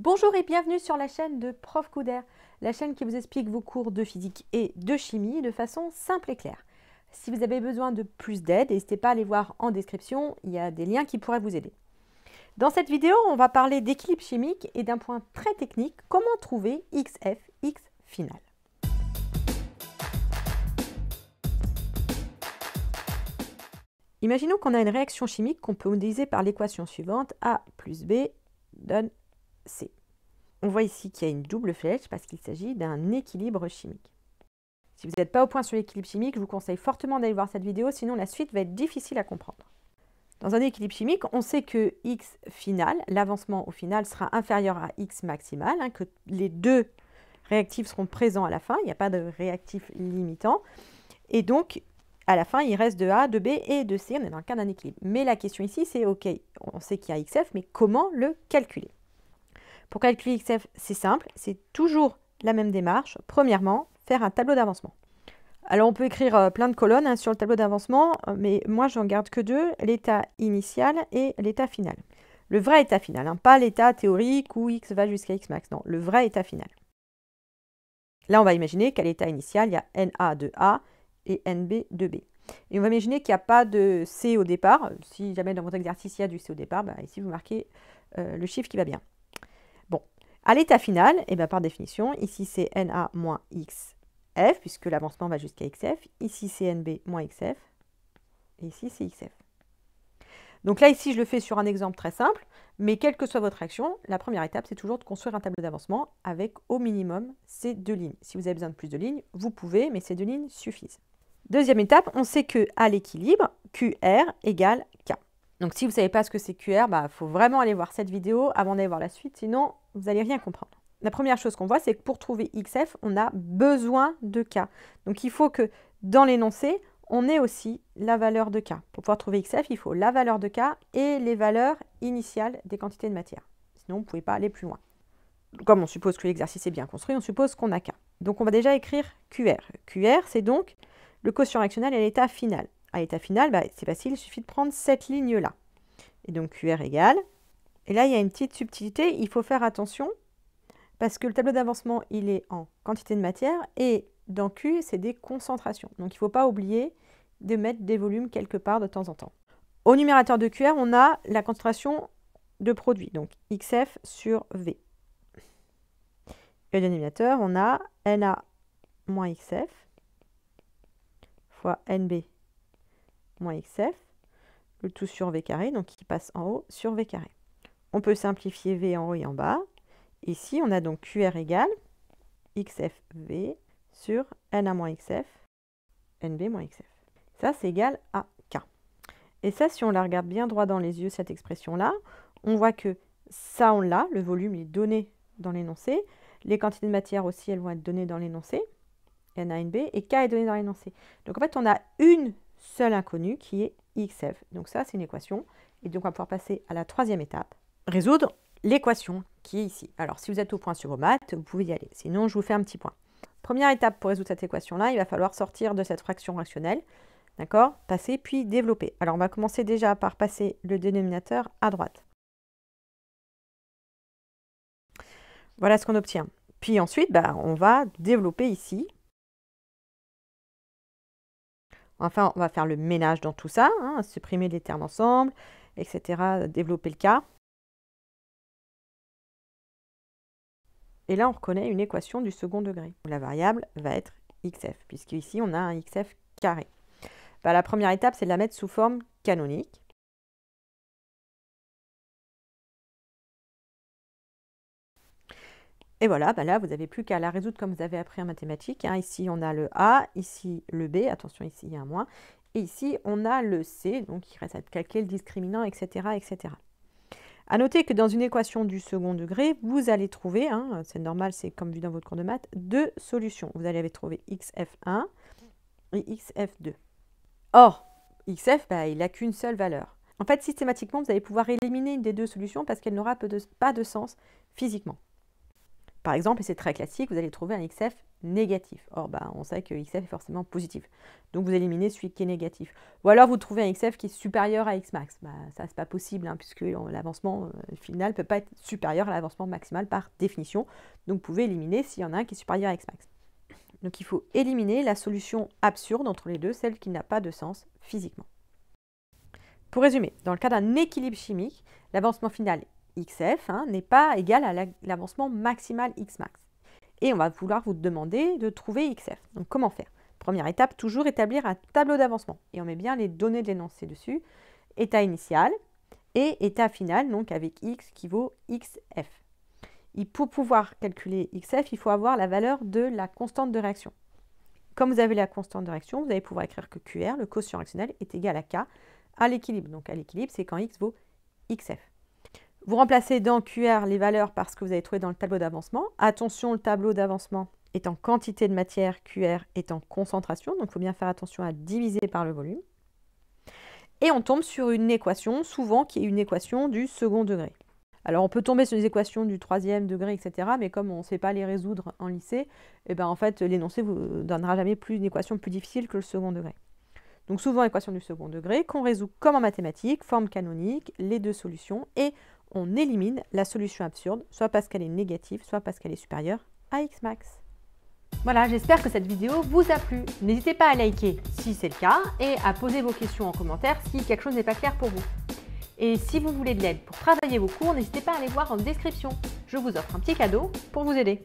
Bonjour et bienvenue sur la chaîne de Prof Coudert, la chaîne qui vous explique vos cours de physique et de chimie de façon simple et claire. Si vous avez besoin de plus d'aide, n'hésitez pas à aller voir en description, il y a des liens qui pourraient vous aider. Dans cette vidéo, on va parler d'équilibre chimique et d'un point très technique, comment trouver XF, X final. Imaginons qu'on a une réaction chimique qu'on peut modéliser par l'équation suivante, A plus B donne on voit ici qu'il y a une double flèche parce qu'il s'agit d'un équilibre chimique. Si vous n'êtes pas au point sur l'équilibre chimique, je vous conseille fortement d'aller voir cette vidéo, sinon la suite va être difficile à comprendre. Dans un équilibre chimique, on sait que x final, l'avancement au final, sera inférieur à x maximal, hein, que les deux réactifs seront présents à la fin, il n'y a pas de réactif limitant. Et donc, à la fin, il reste de A, de B et de C, on est dans le cadre d'un équilibre. Mais la question ici, c'est OK, on sait qu'il y a XF, mais comment le calculer pour calculer XF, c'est simple, c'est toujours la même démarche. Premièrement, faire un tableau d'avancement. Alors on peut écrire euh, plein de colonnes hein, sur le tableau d'avancement, euh, mais moi je n'en garde que deux, l'état initial et l'état final. Le vrai état final, hein, pas l'état théorique où x va jusqu'à x max, non, le vrai état final. Là on va imaginer qu'à l'état initial, il y a NA de A et NB de B. Et on va imaginer qu'il n'y a pas de C au départ. Si jamais dans votre exercice il y a du C au départ, bah, ici vous marquez euh, le chiffre qui va bien. À l'état final, et eh ben, par définition, ici c'est Na-XF, puisque l'avancement va jusqu'à XF. Ici c'est NB-XF. Et ici c'est XF. Donc là, ici, je le fais sur un exemple très simple, mais quelle que soit votre action, la première étape, c'est toujours de construire un tableau d'avancement avec au minimum ces deux lignes. Si vous avez besoin de plus de lignes, vous pouvez, mais ces deux lignes suffisent. Deuxième étape, on sait que à l'équilibre, QR égale K. Donc si vous ne savez pas ce que c'est QR, il bah, faut vraiment aller voir cette vidéo avant d'aller voir la suite, sinon vous n'allez rien comprendre. La première chose qu'on voit, c'est que pour trouver XF, on a besoin de K. Donc il faut que dans l'énoncé, on ait aussi la valeur de K. Pour pouvoir trouver XF, il faut la valeur de K et les valeurs initiales des quantités de matière. Sinon, vous ne pouvez pas aller plus loin. Comme on suppose que l'exercice est bien construit, on suppose qu'on a K. Donc on va déjà écrire QR. QR, c'est donc le quotient réactionnel et l'état final à l'état final, bah, c'est facile, il suffit de prendre cette ligne-là. Et donc QR égale. Et là, il y a une petite subtilité, il faut faire attention parce que le tableau d'avancement, il est en quantité de matière et dans Q, c'est des concentrations. Donc il ne faut pas oublier de mettre des volumes quelque part de temps en temps. Au numérateur de QR, on a la concentration de produits, donc XF sur V. Et au dénominateur, on a NA moins XF fois NB moins xf, le tout sur v carré, donc qui passe en haut sur v carré. On peut simplifier v en haut et en bas. Ici, on a donc qr égale xfv sur na moins xf, nb moins xf. Ça, c'est égal à k. Et ça, si on la regarde bien droit dans les yeux, cette expression-là, on voit que ça, on l'a, le volume est donné dans l'énoncé. Les quantités de matière aussi, elles vont être données dans l'énoncé. NA, NB, et K est donné dans l'énoncé. Donc en fait, on a une seul inconnu qui est xf. Donc ça, c'est une équation. Et donc, on va pouvoir passer à la troisième étape, résoudre l'équation qui est ici. Alors, si vous êtes au point sur vos maths, vous pouvez y aller. Sinon, je vous fais un petit point. Première étape pour résoudre cette équation-là, il va falloir sortir de cette fraction rationnelle. d'accord Passer, puis développer. Alors, on va commencer déjà par passer le dénominateur à droite. Voilà ce qu'on obtient. Puis ensuite, bah, on va développer ici Enfin, on va faire le ménage dans tout ça, hein, supprimer les termes ensemble, etc., développer le cas. Et là, on reconnaît une équation du second degré. La variable va être xf, puisqu'ici, on a un xf carré. Bah, la première étape, c'est de la mettre sous forme canonique. Et voilà, bah là, vous n'avez plus qu'à la résoudre comme vous avez appris en mathématiques. Hein. Ici, on a le A, ici le B, attention, ici, il y a un moins. Et ici, on a le C, donc il reste à calquer le discriminant, etc. etc. À noter que dans une équation du second degré, vous allez trouver, hein, c'est normal, c'est comme vu dans votre cours de maths, deux solutions. Vous allez trouver xf1 et xf2. Or, xf, bah, il n'a qu'une seule valeur. En fait, systématiquement, vous allez pouvoir éliminer une des deux solutions parce qu'elle n'aura pas de sens physiquement. Par exemple, et c'est très classique, vous allez trouver un XF négatif. Or, bah, on sait que XF est forcément positif. Donc, vous éliminez celui qui est négatif. Ou alors, vous trouvez un XF qui est supérieur à Xmax. Bah, ça, ça, n'est pas possible, hein, puisque l'avancement euh, final ne peut pas être supérieur à l'avancement maximal par définition. Donc, vous pouvez éliminer s'il y en a un qui est supérieur à Xmax. Donc, il faut éliminer la solution absurde entre les deux, celle qui n'a pas de sens physiquement. Pour résumer, dans le cas d'un équilibre chimique, l'avancement final est, xf hein, n'est pas égal à l'avancement maximal xmax. Et on va vouloir vous demander de trouver xf. Donc comment faire Première étape, toujours établir un tableau d'avancement. Et on met bien les données de l'énoncé dessus. État initial et état final, donc avec x qui vaut xf. pour pouvoir calculer xf, il faut avoir la valeur de la constante de réaction. Comme vous avez la constante de réaction, vous allez pouvoir écrire que qr, le quotient réactionnel, est égal à k à l'équilibre. Donc à l'équilibre, c'est quand x vaut xf. Vous remplacez dans QR les valeurs par ce que vous avez trouvé dans le tableau d'avancement. Attention, le tableau d'avancement est en quantité de matière, QR est en concentration, donc il faut bien faire attention à diviser par le volume. Et on tombe sur une équation, souvent qui est une équation du second degré. Alors on peut tomber sur des équations du troisième degré, etc. Mais comme on ne sait pas les résoudre en lycée, l'énoncé eh ben en fait l'énoncé vous donnera jamais plus une équation plus difficile que le second degré. Donc souvent équation du second degré qu'on résout comme en mathématiques, forme canonique, les deux solutions, et on élimine la solution absurde, soit parce qu'elle est négative, soit parce qu'elle est supérieure à x max. Voilà, j'espère que cette vidéo vous a plu. N'hésitez pas à liker si c'est le cas et à poser vos questions en commentaire si quelque chose n'est pas clair pour vous. Et si vous voulez de l'aide pour travailler vos cours, n'hésitez pas à aller voir en description. Je vous offre un petit cadeau pour vous aider.